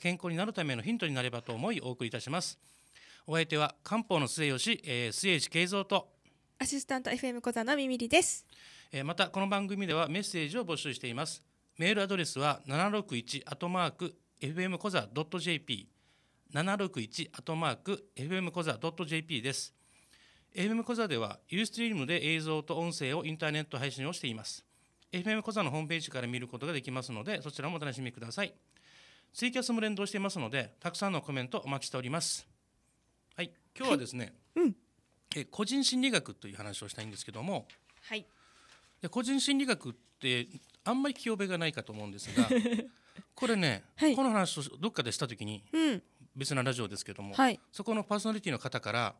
健康になるためのヒントになればと思いお送りいたしますお相手は漢方の末吉、えー、末吉慶三とアシスタント FM 小座のみみりです、えー、またこの番組ではメッセージを募集していますメールアドレスは761アットマーク FM 小座 .jp 761アットマーク FM 小座 .jp です FM 小座では u s t r リ a ムで映像と音声をインターネット配信をしています FM 小座のホームページから見ることができますのでそちらもお楽しみくださいツイキャスも連動していますので、たくさんのコメントお待ちしております。はい、今日はですね、はいうん、え個人心理学という話をしたいんですけども、はい、で個人心理学ってあんまり聞きがないかと思うんですが、これね、はい、この話をどっかでした時に、うん、別なラジオですけども、はい、そこのパーソナリティの方から、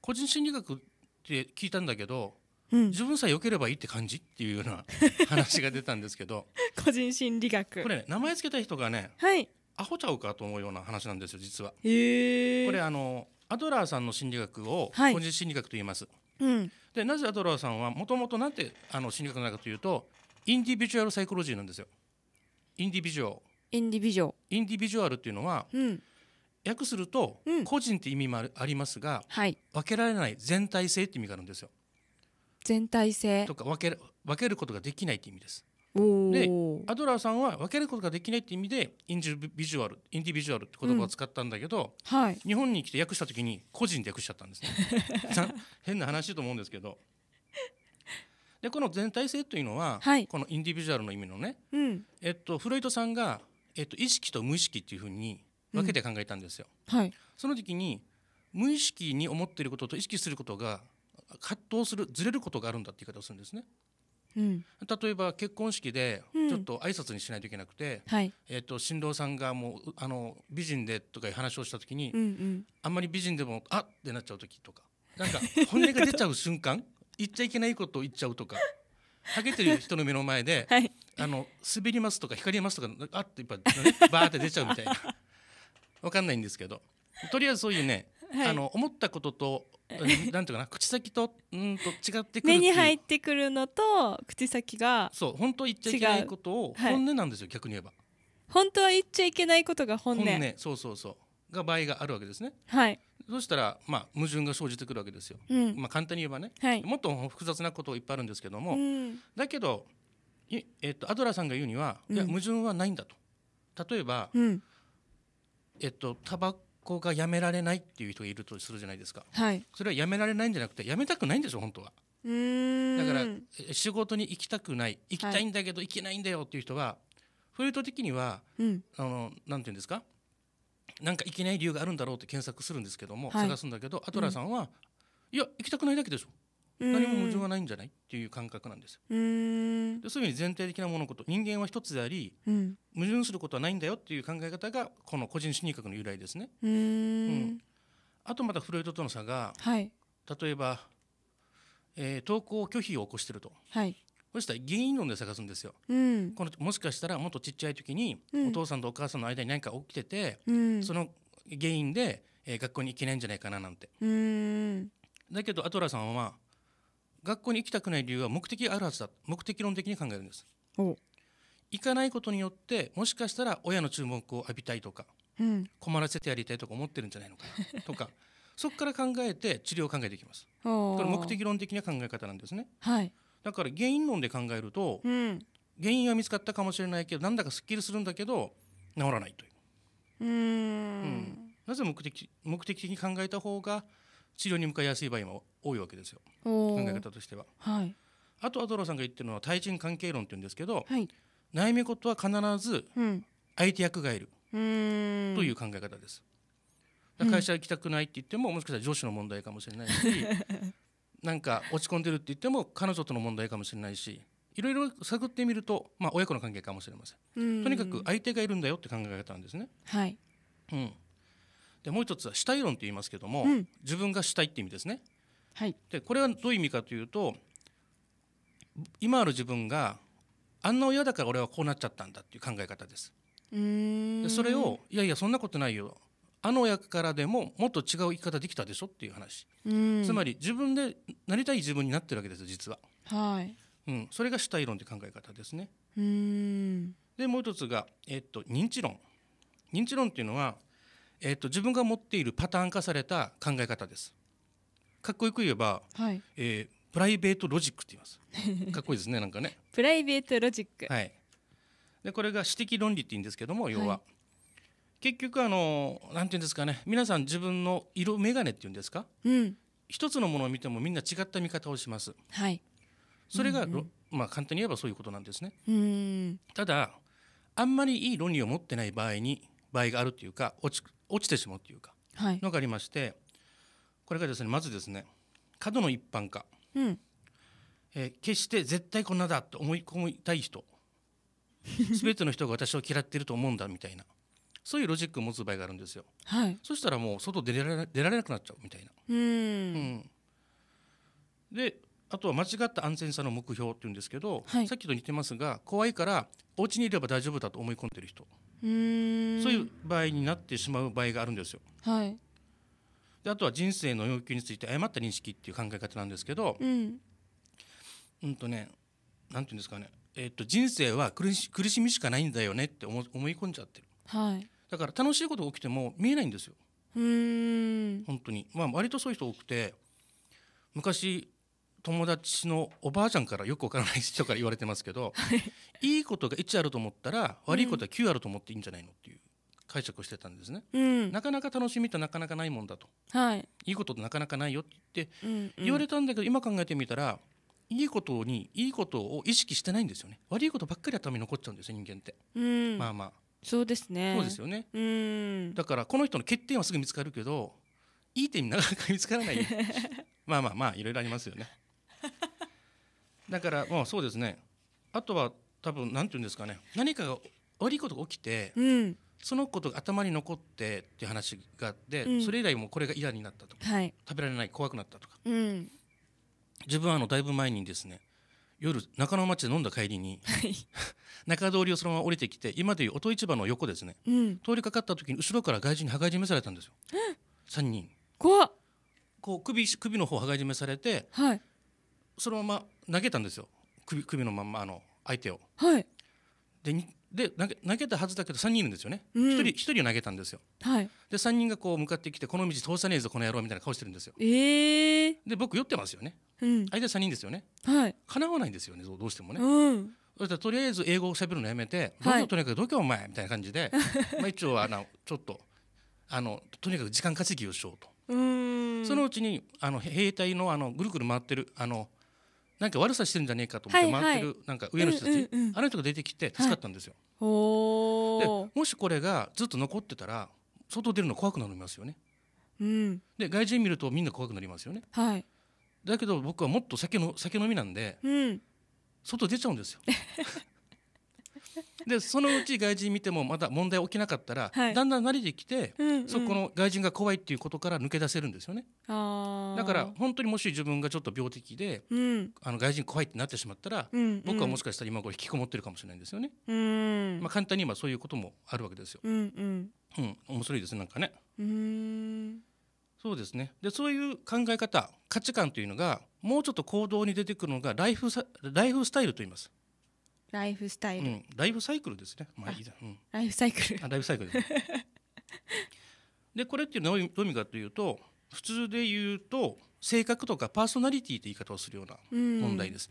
個人心理学って聞いたんだけど自分さえ良ければいいって感じっていうような 話が出たんですけど個人心理学これ、ね、名前つけた人がね、はい、アホちゃうかと思うような話なんですよ実は。これあのアドラーさんの心理学を個人心理学と言います。はいうん、でなぜアドラーさんはもともとなんてあの心理学なのかというとインディビジュアルサイコロジーなんですよ。インディビジュアル。インディビジュアル。インディビジュアルっていうのは、うん、訳すると、個人って意味もありますが、はい、分けられない全体性って意味があるんですよ。全体性とか分け分けることができないって意味です。でアドラーさんは分けることができないって意味でインジビジュアルインディビジュアルって言葉を使ったんだけど、うんはい、日本に来て訳した時に個人で訳しちゃったんですね 変な話と思うんですけどでこの全体性というのは、はい、このインディビジュアルの意味のね、うん、えっと、フロイトさんが、えっと、意識と無意識っていうふうに分けて考えたんですよ。うんはい、その時に無意識に思っていることと意識することが葛藤するずれることがあるんだって言い方をするんですね。うん、例えば結婚式でちょっと挨拶にしないといけなくて、うんはい、えーと、新郎さんがもうあの美人でとかいう話をした時に、うんうん、あんまり美人でもあってなっちゃう時とかなんか本音が出ちゃう瞬間 言っちゃいけないことを言っちゃうとかハゲてる人の目の前で、はい、あの滑りますとか光りますとかあってやっぱ、ね、バーって出ちゃうみたいなわかんないんですけどとりあえずそういうねはい、あの思ったこととなんていうかな口先とうんと違ってくる目に入ってくるのと口先がそう本当言っちゃいけないことを本音なんですよ、はい、逆に言えば本当は言っちゃいけないことが本音本音そうそうそうが場合があるわけですねはいそうしたら、まあ、矛盾が生じてくるわけですよ、うん、まあ、簡単に言えばね、はい、もっと複雑なこといっぱいあるんですけども、うん、だけど、えっと、アドラーさんが言うには、うん、いや矛盾はないんだと例えば、えっ、とタバ校が辞められないっていう人がいるとするじゃないですか、はい、それは辞められないんじゃなくて辞めたくないんですよ本当はだから仕事に行きたくない行きたいんだけど行けないんだよっていう人は、はい、フルート的には、うん、あのて言うんですかなんか行けない理由があるんだろうって検索するんですけども、はい、探すんだけどアトラさんは、うん、いや行きたくないだけでしょ何も矛盾がないんじゃないっていう感覚なんですいうふうに全体的な物事人間は一つであり、うん、矛盾することはないんだよっていう考え方がこの個人心理学の由来ですね。うん、あとまたフロイトとの差が、はい、例えば、えー、投稿拒否を起こしてると。はいそしたら原因論で探すんですよ、うん、このもしかしたらもっとちっちゃい時にお父さんとお母さんの間に何か起きてて、うん、その原因で、えー、学校に行けないんじゃないかななんて。だけどアトラさんは学校に行きたくない理由は目的があるはずだ目的論的に考えるんです行かないことによってもしかしたら親の注目を浴びたいとか、うん、困らせてやりたいとか思ってるんじゃないのかな とかそこから考えて治療を考えていきますこれ目的論的な考え方なんですね、はい、だから原因論で考えると、うん、原因は見つかったかもしれないけどなんだかすっきりするんだけど治らないといううん、なぜ目的目的的に考えた方が治療に向かいやすい場合も多いわけですよ考え方としては。はい、あとアドラーさんが言ってるのは対人関係論って言うんですけど、はい、悩み事は必ず相手役がいる、うん、という考え方です。会社行きたくないって言ってももしかしたら上司の問題かもしれないし なんか落ち込んでるって言っても彼女との問題かもしれないしいろいろ探ってみると、まあ、親子の関係かもしれませんとにかく相手がいるんだよって考え方なんですね。はい、うん、でもう一つは主体論と言いますけども、うん、自分が主体って意味ですね。はい、でこれはどういう意味かというと今ある自分があんな親だから俺はこうなっちゃったんだっていう考え方です。でそれをいやいやそんなことないよあの親からでももっと違う生き方できたでしょっていう話つまり自分でなりたい自分になってるわけです実は。はいうん、それが主体論って考え方ですね。うんでもう一つが、えっと認知論認知論っていうのはえーと、自分が持っているパターン化された考え方です。かっこよく言えば、はい、えー、プライベートロジックって言います。かっこいいですねなんかね。プライベートロジック。はい。でこれが私的論理って言うんですけども要は、はい、結局あのなんて言うんですかね皆さん自分の色眼鏡って言うんですか、うん、一つのものを見てもみんな違った見方をします。はい。それが、うんうん、まあ簡単に言えばそういうことなんですね。うん。ただあんまりいい論理を持ってない場合に場合があるというか落ち落ちてしまうというか、のがありましてこれがですねまずですね過度の一般化、うんえー、決して絶対こんなだと思い込みたい人 全ての人が私を嫌っていると思うんだみたいなそういうロジックを持つ場合があるんですよ、はい、そしたらもう外出られ出られなくなっちゃうみたいなうん、であとは間違った安全さの目標っていうんですけど、はい、さっきと似てますが怖いからお家にいれば大丈夫だと思い込んでる人そういう場合になってしまう場合があるんですよ。はいであとは人生の要求について誤った認識っていう考え方なんですけど、うん、うんとね何て言うんですかね、えー、っと人生は苦し苦しみしかないんだよねって思思い込んじゃってる、はい、だから楽しいことが起きても見えないんですよ。うん本当にまあ割とそういう人多くて昔友達のおばあちゃんからよくわからない人から言われてますけど、はい、いいことが1あると思ったら悪いことは9あると思っていいんじゃないのっていう解釈をしてたんですね、うん、なかなか楽しみってなかなかないもんだと、はい、いいことってなかなかないよって言われたんだけど、うんうん、今考えてみたらいいことにいいことを意識してないんですよね悪いことばっかり頭に残っちゃうんですよ人間って、うん、まあまあそうですねそうですよね、うん、だからこの人の欠点はすぐ見つかるけどいい点なかなか見つからない まあまあまあいろいろありますよねだからもうそうですねあとは多分なんて言うんですかね何かが悪いことが起きて、うん、そのことが頭に残ってっていう話があって、うん、それ以来もこれが嫌になったとか、はい、食べられない怖くなったとか、うん、自分はあのだいぶ前にですね夜中野町で飲んだ帰りに、はい、中通りをそのまま降りてきて今でいう音市場の横ですね、うん、通りかかった時に後ろから外人に羽交い締めされたんですよ3人怖こう首首の方羽交い締めされて、はい、そのまま投げたんですよ首首のままあの相手を。はい、でで投げ投げたはずだけど3人いるんですよね、うん、1, 人1人投げたんですよ、はい、で3人がこう向かってきてこの道通さねえぞこの野郎みたいな顔してるんですよ、えー、で僕酔ってますよね、うん、相手3人ですよね、はい、叶わないんですよねどうしてもね、うん、とりあえず英語をしゃべるのやめて「ど、は、い、とにかくどきお前」みたいな感じで、まあ一応あのちょっとあのとにかく時間稼ぎをしようと。そのうちにあの兵隊のあのぐるぐる回ってるあのなんか悪さしてるんじゃねえかと思って回ってる、なんか上の人たち、あの人が出てきて助かったんですよ。でもしこれがずっと残ってたら外出るの怖くなりますよね。うん、で外人見るとみんな怖くなりますよね。はい、だけど僕はもっと酒の酒飲みなんで、うん、外出ちゃうんですよ。でそのうち外人見てもまだ問題起きなかったら、はい、だんだん慣れてきて、うんうん、そこの外人が怖いっていうことから抜け出せるんですよねだから本当にもし自分がちょっと病的で、うん、あの外人怖いってなってしまったら、うんうん、僕はもしかしたら今これ引きこもってるかもしれないんですよね、うんまあ、簡単に今そういうこともあるわけですよ、うん、うん、面白いですなんかねうんそうですねでそういう考え方価値観というのがもうちょっと行動に出てくるのがライフライフスタイルと言いますライフスタイル、うん、ライフサイクルですね、まあいいうん、ライフサイクルあライフサイクル でこれっていうのはどういう意味かというと普通で言うと性格とかパーソナリティって言い方をするような問題です、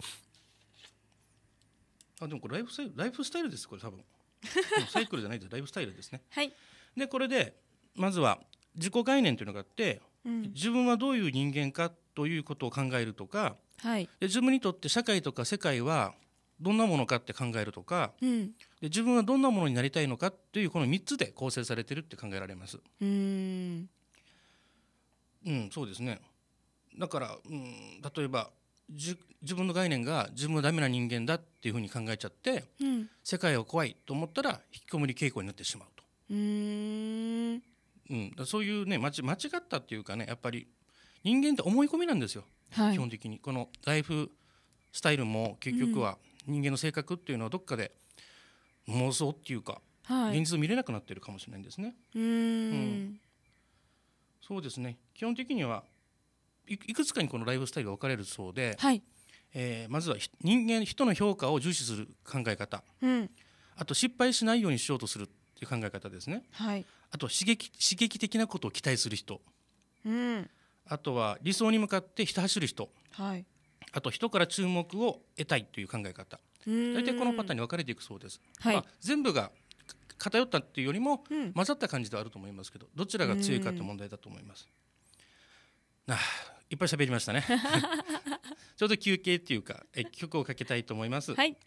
あでもこれライフサイライフスタイルですこれ多分 サイクルじゃないですライフスタイルですね、はい、でこれでまずは自己概念というのがあって、うん、自分はどういう人間かということを考えるとか、はい、で自分にとって社会とか世界はどんなものかって考えるとか、うん、で自分はどんなものになりたいのかっていうこの3つで構成されてるって考えられます。うんうんそうですねだから、うん、例えばじ自分の概念が自分はダメな人間だっていうふうに考えちゃって、うん、世界は怖いと思ったら引きこもり傾向になってしまうと。うんうん、だそういうね間違ったっていうかねやっぱり人間って思い込みなんですよ、はい、基本的にこのライフスタイルも結局は、うん人間の性格っていうのはどっかで妄想っていうか、はい、現実を見れなくなってるかもしれないんですね。うんうんそうですね基本的にはいくつかにこのライフスタイルが分かれるそうで、はい、えー、まずは人間人の評価を重視する考え方、うん、あと失敗しないようにしようとするっていう考え方ですね、はい、あと刺激刺激的なことを期待する人、うん、あとは理想に向かってひた走る人、はい、あと人から注目を得たいという考え方大体このパターンに分かれていくそうです、はいまあ、全部が偏ったっていうよりも、混ざった感じではあると思いますけどどちらが強いかって問題だと思います。あいっぱい喋りましたね ちょうど休憩っていうかえ曲をかけたいと思います。はい、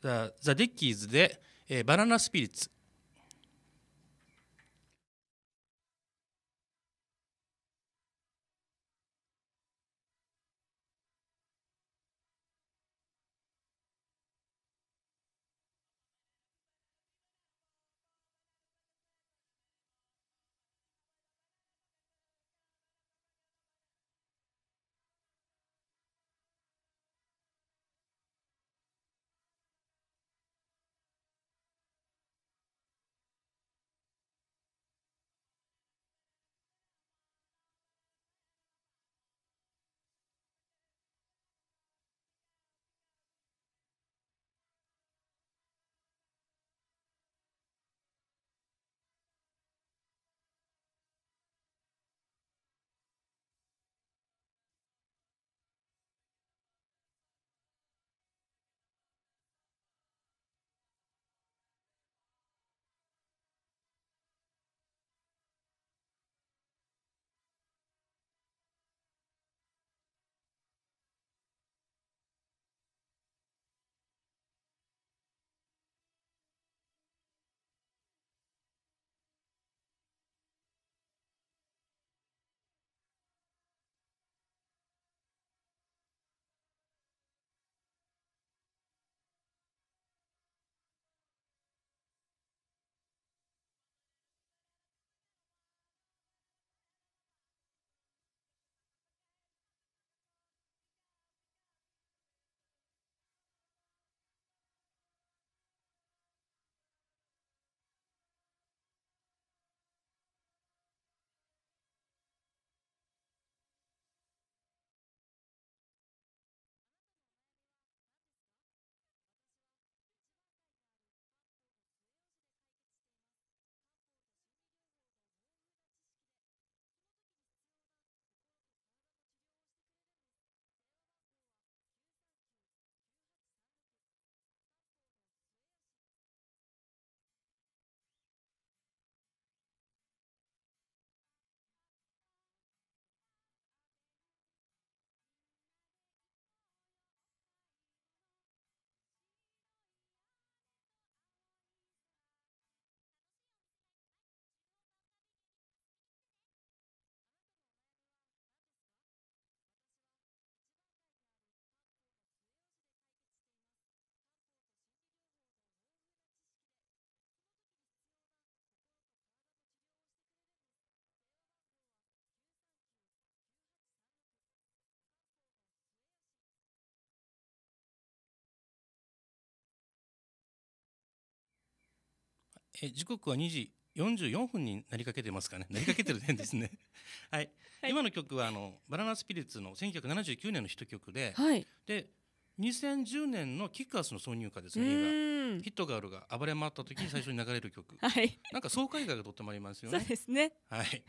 ザ・デッキーズで、えー、バナナスピリッツえ時刻は2時44分になりかけてますかね。なりかけてる点ですね。はい、はい、今の曲はあのバナナスピリッツの1979年のヒット曲で、はい、で2010年のキックアスの挿入歌ですね。映画ヒットガールが暴れ回った時に最初に流れる曲。はい、なんか爽快感がとってもありますよね。そうですね。はい。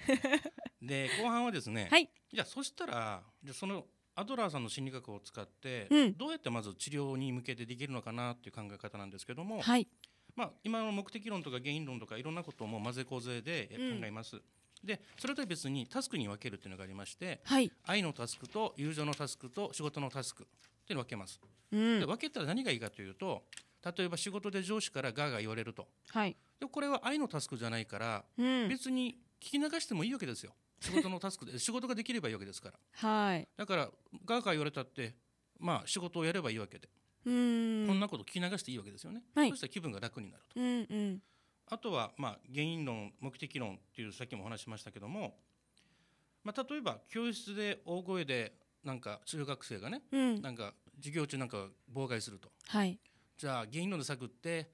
で後半はですね。はい。じゃあそしたらじゃそのアドラーさんの心理学を使って、うん、どうやってまず治療に向けてできるのかなっていう考え方なんですけども。はい。まあ、今の目的論とか原因論とかいろんなことも混ぜこぜで考えます。うんでそれとは別にタスクに分けるというのがありまして、はい、愛のタスクと友情のタスクと仕事のタスクというのを分けます、うん、で分けたら何がいいかというと例えば仕事で上司からガーガー言われると、はい、でこれは愛のタスクじゃないから、うん、別に聞き流してもいいわけですよ仕事のタスクで 仕事ができればいいわけですから、はい、だからガーガー言われたってまあ仕事をやればいいわけでこんなこと聞き流していいわけですよね、はい、そうしたら気分が楽になると、うんうん、あとは、まあ、原因論目的論っていうさっきもお話しましたけども、まあ、例えば教室で大声でなんか中学生がね、うん、なんか授業中なんか妨害すると、はい、じゃあ原因論で探って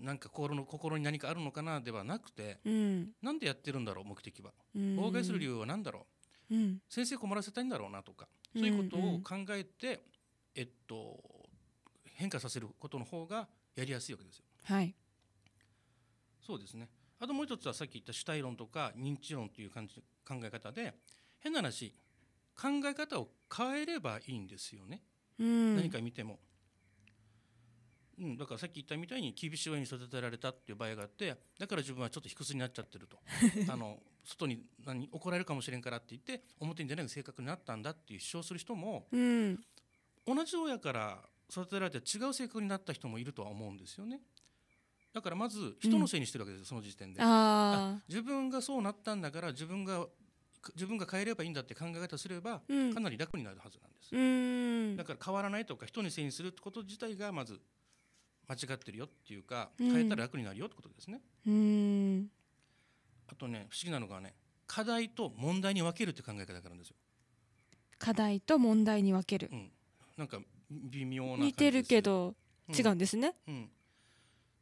なんか心の心に何かあるのかなではなくて、うん、なんでやってるんだろう目的は、うん、妨害する理由は何だろう、うん、先生困らせたいんだろうなとか、そういうことを考えて、えっと変化させることの方がやりやすいわけですよ。はい、そうですねあともう一つはさっき言った主体論とか認知論という感じ考え方で変な話考え方を変えればいいんですよね、うん、何か見ても、うん、だからさっき言ったみたいに厳しい親に育てられたっていう場合があってだから自分はちょっと卑屈になっちゃってると あの外に何怒られるかもしれんからって言って表に出ない性格になったんだっていう主張する人も、うん、同じ親から育てられて違う性格になった人もいるとは思うんですよね。だからまず人のせいにしてるわけですよ、うん、その時点で自分がそうなったんだから自分が自分が変えればいいんだって考え方すれば、かなり楽になるはずなんです、だから変わらないとか人にせいにするってこと自体がまず間違ってるよっていうか変えたら楽になるよってことですね、あとね不思議なのがね課題と問題に分けるって考え方があるんですよ課題と問題に分ける、うん、なんか微妙な似てるけど違うんですね、うん、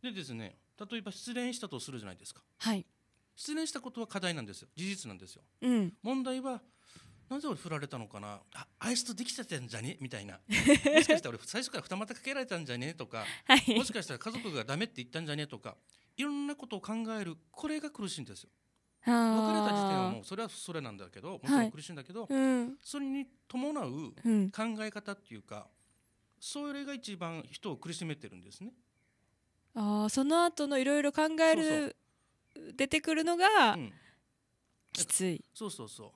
でですね例えば失恋したとするじゃないですか、はい、失恋したことは課題なんですよ事実なんですよ、うん、問題はなぜ俺振られたのかなあアいつとできてたんじゃねみたいな もしかしたら俺最初から二股かけられたんじゃねとか、はい、もしかしたら家族がダメって言ったんじゃねとかいろんなことを考えるこれが苦しいんですよ別れた時点はもうそれはそれなんだけどもちろん苦しいんだけど、はいうん、それに伴う考え方っていうか、それが一番人を苦しめてるんですね。あその後のいろいろ考える出てくるのが、うん、きついそうそうそう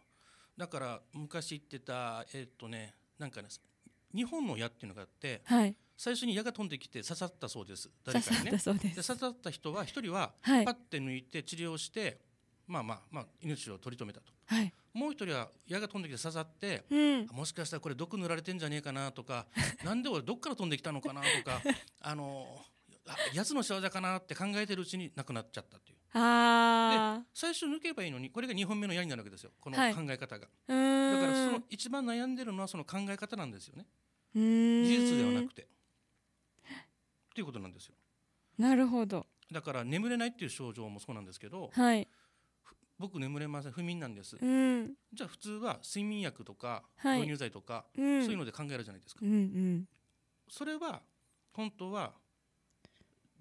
だから昔言ってたえー、っとねなんかね日本の矢っていうのがあって、はい、最初に矢が飛んできて刺さったそうです誰かにね刺さ刺さった人は一人は、パッて抜いて治療して、まあまあまあ命を取り留めたと、はい、もう一人は矢が飛んできて刺さって、うん、もしかしたらこれ毒塗られてんじゃねえかなとか何 で俺どっから飛んできたのかなとか あのやつの仕業かなって考えてるうちになくなっちゃったっていうあで最初抜けばいいのにこれが2本目の矢になるわけですよこの考え方が、はい、だからその一番悩んでるのはその考え方なんですよね事実ではなくてっていうことなんですよなるほどだから眠れないっていう症状もそうなんですけど、はい、僕眠れません不眠なんです、うん、じゃあ普通は睡眠薬とか導入剤とか、はいうん、そういうので考えるじゃないですか、うんうん、それは本当は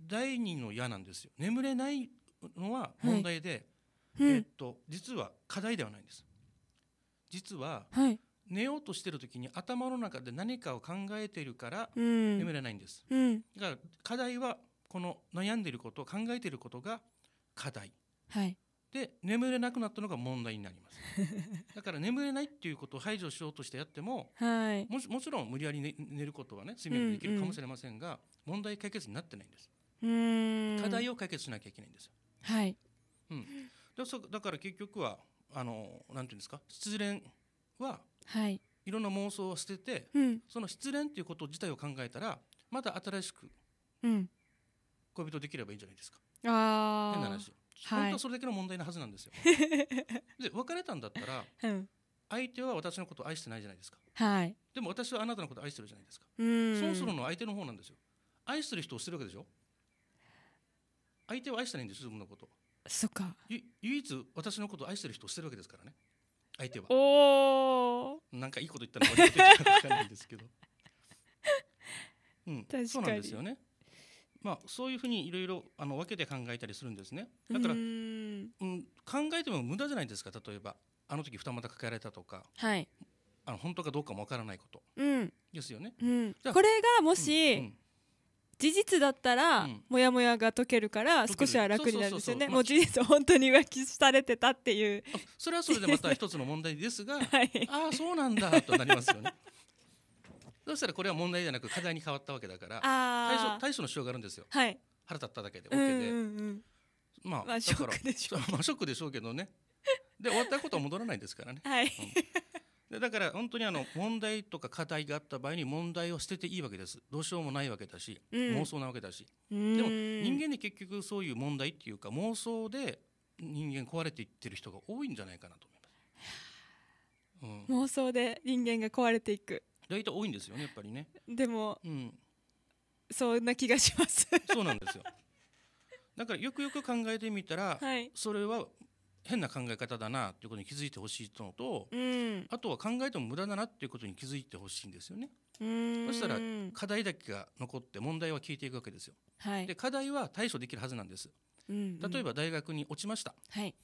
第二の矢なんですよ眠れないのは問題で、はい、えー、っと実は課題ではないんです実は、はい、寝ようとしてる時に頭の中で何かを考えているから眠れないんです、だから課題はこの悩んでいること考えていることが課題、はい、で眠れなくなったのが問題になります だから眠れないっていうことを排除しようとしてやっても、はい、ももちろん無理やり、ね、寝ることはね睡眠できるかもしれませんが、うんうん、問題解決になってないんです課題を解決しなきゃいけないんですよはい、うん、だだから結局はあのなんていうんですか失恋は、はい、いろんな妄想を捨てて、うん、その失恋っていうこと自体を考えたらまた新しく恋人できればいいんじゃないですか、うん、変な話はい、本当はそれだけの問題なはずなんですよ。で別れたんだったら、うん相手は私のことを愛してないじゃないですか、はい、でも私はあなたのことを愛してるじゃないですかそろそろの相手の方なんですよ愛してる人をしてるわけでしょ相手を愛してないんです自分のことそっか唯一私のことを愛してる人をしてるわけですからね相手はおなんかいいこと言ったら悪いこと言っ分かんないんですけど、うん、そうなんですよねまあ、そういうふうにいろいろあの分けて考えたりするんですね。だからうん、考えても無駄じゃないですか例えばあの時二股かけられたとか、はい、あの本当かどうかもわからないこと、うん、ですよね。うん、これがもし、うん事実だったら、もやもやが解けるから少しは楽になるんですよね。もう事実本当に浮気されてたっていう。それはそれでまた一つの問題ですが、はい、ああそうなんだとなりますよね。そしたらこれは問題じゃなく課題に変わったわけだから対処対処のしようがあるんですよ、はい、腹立っただけで OK で、うんうんうん、まあ、まあ、ショックでしょうまあショックでしょうけどねで終わったことは戻らないですからね、はい、うん、だから本当にあの問題とか課題があった場合に問題を捨てていいわけですどうしようもないわけだし、うん、妄想なわけだしでも人間で結局そういう問題っていうか妄想で人間壊れていってる人が多いんじゃないかなと思います、うん、妄想で人間が壊れていく大体多いんですよねやっぱりねでも、うん、そんな気がしますそうなんですよだからよくよく考えてみたら、はい、それは変な考え方だなっていうことに気づいてほしいのと、うん、あとは考えても無駄だなっていうことに気づいてほしいんですよね。そしたら課題だけが残って問題は消えていくわけですよ。はい、で課題は対処できるはずなんです。うん、例えば大学に落ちました。はい、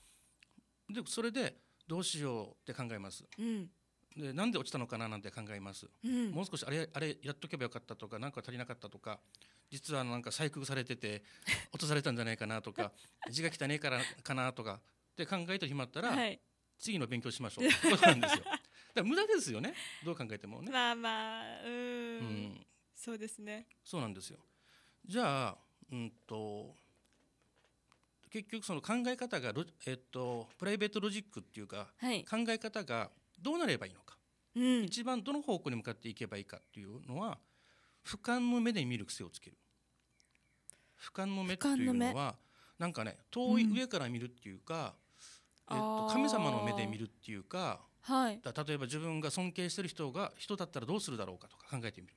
でそれでどうしようって考えます。うん、でなんで落ちたのかななんて考えます、うん、もう少しあれあれやっとけばよかったとか何か足りなかったとか実はなんか細工されてて 落とされたんじゃないかなとか字が汚いからかなとかって考えてしまったら、はい、次の勉強しましょうことなんですよ だ無駄ですよねどう考えてもねまあまあうんそうですねそうなんですよじゃあうんと結局その考え方がえっと、プライベートロジックっていうか、はい、考え方がどうなればいいのうん、一番どの方向に向かっていけばいいかっていうのは俯瞰の目で見る癖をつける俯瞰の目っていうのはなんかね遠い上から見るっていうか、うん、えっと、神様の目で見るっていうか、はい、だ例えば自分が尊敬してる人が人だったらどうするだろうかとか考えてみる。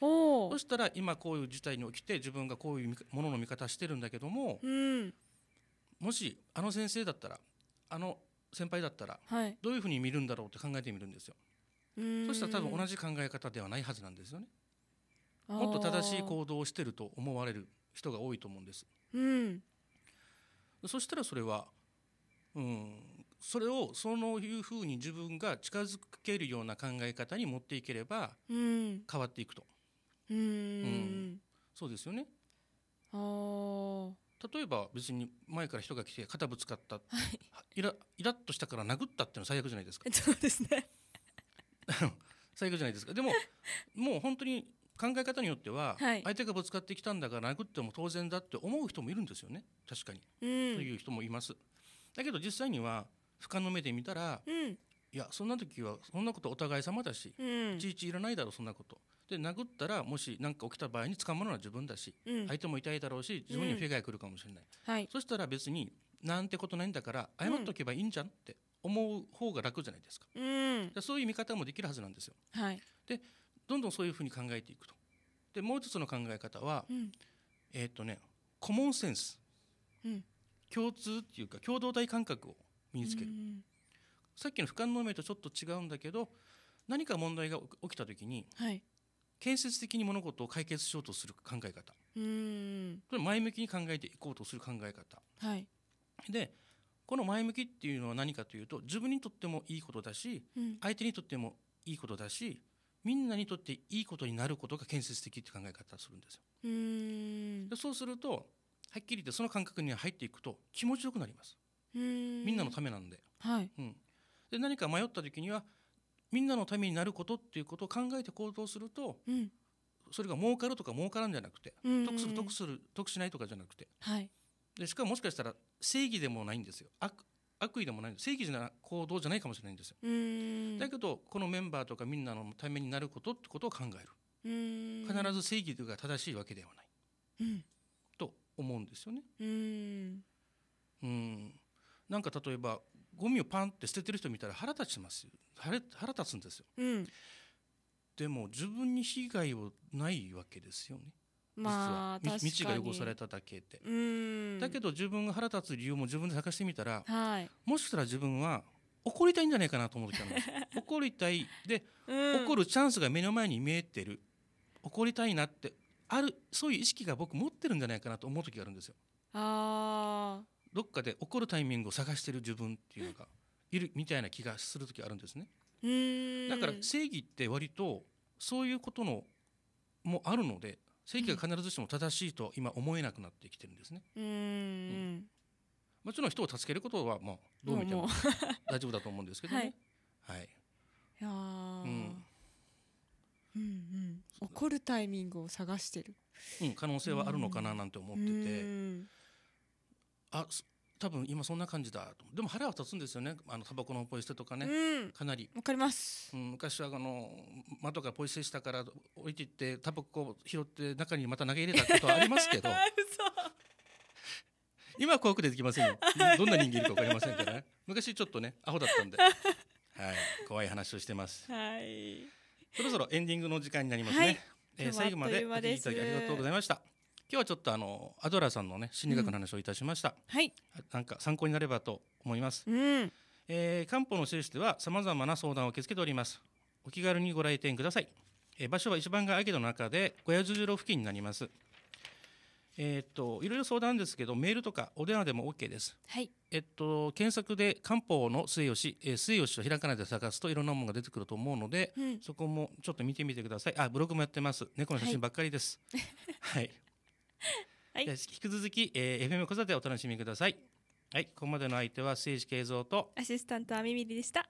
そしたら今こういう事態に起きて自分がこういうものの見方してるんだけども、うん、もしあの先生だったらあの先輩だったら、はい、どういうふうに見るんだろうって考えてみるんですよ。そしたら多分同じ考え方ではないはずなんですよね。もっと正しい行動をしてると思われる人が多いと思うんです。うん、そしたらそれは、うん、それをそのいうふうに自分が近づけるような考え方に持っていければ変わっていくと。うん、うん、そうですよね。例えば別に前から人が来て肩ぶつかった、はい、イライラッとしたから殴ったっていうのは最悪じゃないですか。そうですね 最高じゃないですかでも もう本当に考え方によっては、相手がぶつかってきたんだから殴っても当然だって思う人もいるんですよね確かに、うん、という人もいますだけど実際には俯瞰の目で見たら、うん、いやそんな時はそんなことお互い様だし、うん、いちいちいらないだろそんなことで殴ったらもし何か起きた場合に捕まるのは自分だし、うん、相手も痛いだろうし自分にも被害が来るかもしれない、はい、そしたら別になんてことないんだから謝っておけばいいんじゃんって、思う方が楽じゃないですか,、うん、そういう見方もできるはずなんですよ。はい、でどんどんそういうふうに考えていくと。でもう一つの考え方は、うん、えっ、とねコモンセンス、うん、共通っていうか共同体感覚を身につける、うん、さっきの俯瞰の目とちょっと違うんだけど何か問題が起きた時に、はい、建設的に物事を解決しようとする考え方前向きに考えていこうとする考え方、はい、でこの前向きっていうのは何かというと自分にとってもいいことだし、うん、相手にとってもいいことだしみんなにとっていいことになることが建設的って考え方をするんですよ。うでそうするとはっきり言ってその感覚に入っていくと気持ちよくなります。みんなのためなんで,、はいうん、で何か迷った時にはみんなのためになることっていうことを考えて行動すると、うん、それが儲かるとか儲からんじゃなくて、うんうん、得する得する得しないとかじゃなくて、はい、でしかももしかしたら正義でもないんですよ悪悪意でもない正義な行動じゃないかもしれないんですよだけどこのメンバーとかみんなのためになることってことを考える必ず正義というか正しいわけではない、うん、と思うんですよねうんなんか例えばゴミをパンって捨ててる人見たら腹立ちます腹腹立つんですよ、うん、でも自分に被害はないわけですよねまあ、実は道が汚されただけでだけど自分が腹立つ理由も自分で探してみたら、はい、もしかしたら自分は怒りたいんじゃないかなと思ってきたん怒りたいで、うん、怒るチャンスが目の前に見えてる怒りたいなってあるそういう意識が僕持ってるんじゃないかなと思う時があるんですよ。あどっかで怒るタイミングを探してる自分っていうのがいるみたいな気がする時あるんですね。だから正義って割とそういうことのもあるので正義が必ずしも正しいと今思えなくなってきてるんですね。うん、もちろん人を助けることはもうどう見ても 大丈夫だと思うんですけどね。はい、はい、いや、うん、うんうん怒るタイミングを探してる、うん、可能性はあるのかななんて思ってて、あ多分今そんな感じだとでも腹は立つんですよねあのタバコのポイ捨てとかね、うん、かなりわかります、うん、昔はあの窓がポイ捨てしたから置いていってタバコを拾って中にまた投げ入れたことはありますけど 今は怖くてできませんよ どんな人間いるか分かりませんから昔ちょっとねアホだったんで はい怖い話をしてますはいそろそろエンディングの時間になりますね、はい、えー、最後まで聞いていただきありがとうございました今日はちょっとあのアドラーさんのね心理学の話をいたしました、うん、はいなんか参考になればと思います、うん、えー、漢方の精子ではさまざまな相談を受け付けておりますお気軽にご来店ください、えー、場所は一番街アゲドの中で小屋十字路付近になりますえー、っといろいろ相談ですけどメールとかお電話でも OK です、はいえっと、検索で漢方の末吉、えー、末吉を開かないで探すといろんなものが出てくると思うので、うん、そこもちょっと見てみてくださいあブログもやってます猫の写真ばっかりです、はい、はい はい、引き続き、えー、FM 子育てお楽しみください。はい、ここまでの相手は政治慶三とアシスタントアミミリでした。